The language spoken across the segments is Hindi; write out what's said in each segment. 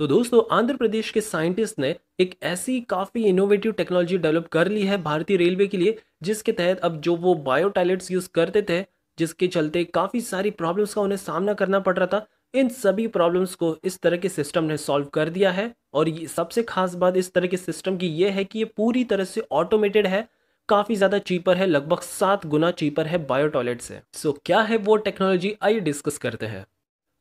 तो दोस्तों आंध्र प्रदेश के साइंटिस्ट ने एक ऐसी काफ़ी इनोवेटिव टेक्नोलॉजी डेवलप कर ली है भारतीय रेलवे के लिए जिसके तहत अब जो वो बायो टॉयलेट्स यूज़ करते थे जिसके चलते काफ़ी सारी प्रॉब्लम्स का उन्हें सामना करना पड़ रहा था इन सभी प्रॉब्लम्स को इस तरह के सिस्टम ने सॉल्व कर दिया है और ये सबसे खास बात इस तरह के सिस्टम की यह है कि ये पूरी तरह से ऑटोमेटेड है काफ़ी ज़्यादा चीपर है लगभग सात गुना चीपर है बायो टॉयलेट से सो so, क्या है वो टेक्नोलॉजी आइए डिस्कस करते हैं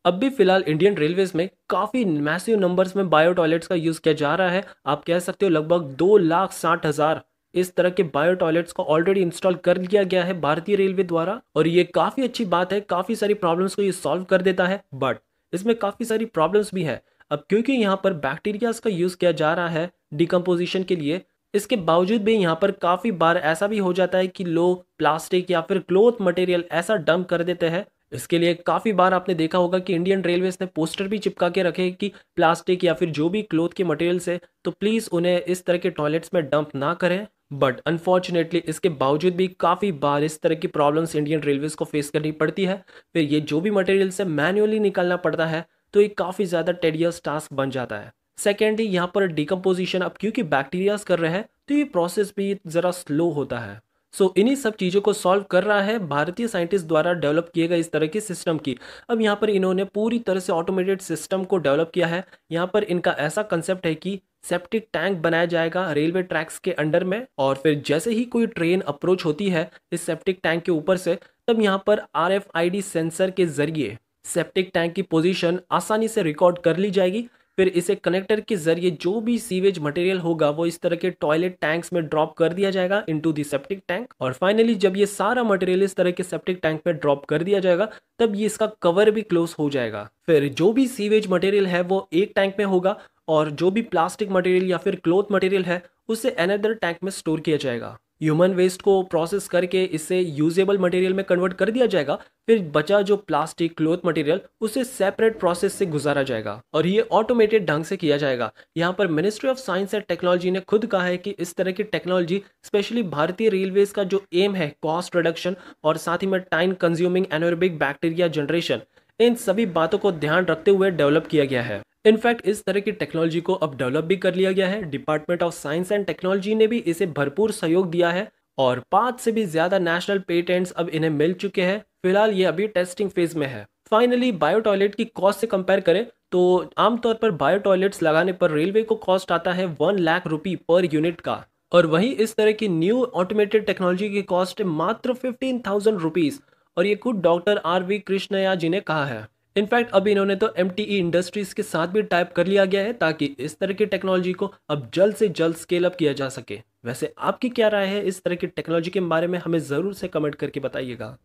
अब भी फिलहाल इंडियन रेलवेज में काफ़ी मैसिव नंबर्स में बायो टॉयलेट्स का यूज़ किया जा रहा है आप कह सकते हो लगभग दो लाख साठ हज़ार इस तरह के बायो टॉयलेट्स को ऑलरेडी इंस्टॉल कर लिया गया है भारतीय रेलवे द्वारा और ये काफ़ी अच्छी बात है काफ़ी सारी प्रॉब्लम्स को ये सॉल्व कर देता है बट इसमें काफ़ी सारी प्रॉब्लम्स भी है अब क्योंकि यहाँ पर बैक्टीरियाज का यूज़ किया जा रहा है डिकम्पोजिशन के लिए इसके बावजूद भी यहाँ पर काफ़ी बार ऐसा भी हो जाता है कि लोग प्लास्टिक या फिर क्लोथ मटेरियल ऐसा डंप कर देते हैं इसके लिए काफ़ी बार आपने देखा होगा कि इंडियन रेलवेज ने पोस्टर भी चिपका के रखे कि प्लास्टिक या फिर जो भी क्लोथ के मटेरियल्स है तो प्लीज़ उन्हें इस तरह के टॉयलेट्स में डंप ना करें बट अनफॉर्चुनेटली इसके बावजूद भी काफ़ी बार इस तरह की प्रॉब्लम्स इंडियन रेलवेज को फेस करनी पड़ती है फिर ये जो भी मटेरियल है मैन्युअली निकालना पड़ता है तो ये काफ़ी ज़्यादा टेडियस टास्क बन जाता है सेकेंडली यहाँ पर डिकम्पोजिशन अब क्योंकि बैक्टीरियाज कर रहे हैं तो ये प्रोसेस भी ज़रा स्लो होता है सो so, इन्हीं सब चीज़ों को सॉल्व कर रहा है भारतीय साइंटिस्ट द्वारा डेवलप किए गए इस तरह की सिस्टम की अब यहाँ पर इन्होंने पूरी तरह से ऑटोमेटेड सिस्टम को डेवलप किया है यहाँ पर इनका ऐसा कंसेप्ट है कि सेप्टिक टैंक बनाया जाएगा रेलवे ट्रैक्स के अंडर में और फिर जैसे ही कोई ट्रेन अप्रोच होती है इस सेप्टिक टैंक के ऊपर से तब यहाँ पर आर सेंसर के जरिए सेप्टिक टैंक की पोजिशन आसानी से रिकॉर्ड कर ली जाएगी फिर इसे कनेक्टर के जरिए जो भी सीवेज मटेरियल होगा वो इस तरह के टॉयलेट टैंक्स में ड्रॉप कर दिया जाएगा इनटू टू सेप्टिक टैंक और फाइनली जब ये सारा मटेरियल इस तरह के सेप्टिक टैंक में ड्रॉप कर दिया जाएगा तब ये इसका कवर भी क्लोज हो जाएगा फिर जो भी सीवेज मटेरियल है वो एक टैंक में होगा और जो भी प्लास्टिक मटेरियल या फिर क्लोथ मटेरियल है उसे अनदर टैंक में स्टोर किया जाएगा ह्यूमन वेस्ट को प्रोसेस करके इसे यूजेबल मटेरियल में कन्वर्ट कर दिया जाएगा फिर बचा जो प्लास्टिक क्लोथ मटेरियल उसे सेपरेट प्रोसेस से गुजारा जाएगा और ये ऑटोमेटेड ढंग से किया जाएगा यहाँ पर ministry of science and technology ने खुद कहा है कि इस तरह की टेक्नोलॉजी स्पेशली भारतीय रेलवेज का जो एम है कॉस्ट रिडक्शन और साथ ही में time consuming anaerobic bacteria generation इन सभी बातों को ध्यान रखते हुए डेवलप किया गया है इनफैक्ट इस तरह की टेक्नोलॉजी को अब डेवलप भी कर लिया गया है department of science and technology ने भी इसे भरपूर सहयोग दिया है और पांच से भी ज़्यादा नेशनल पेटेंट्स अब इन्हें मिल चुके हैं फिलहाल ये अभी टेस्टिंग फेज में है फाइनली बायो टॉयलेट की कॉस्ट से कंपेयर करें तो आमतौर पर बायो टॉयलेट लगाने पर रेलवे को कॉस्ट आता है वन लाख रुपी पर यूनिट का और वहीं इस तरह की न्यू ऑटोमेटेड टेक्नोलॉजी की कॉस्ट मात्र फिफ्टीन थाउजेंड रुपीज़ और ये खुद doctor R V Krishnaiah ji ने कहा है इनफैक्ट अब इन्होंने तो एम इंडस्ट्रीज e के साथ भी टाइप कर लिया गया है ताकि इस तरह की टेक्नोलॉजी को अब जल्द से जल्द स्केल अप किया जा सके वैसे आपकी क्या राय है इस तरह की टेक्नोलॉजी के बारे में हमें ज़रूर से कमेंट करके बताइएगा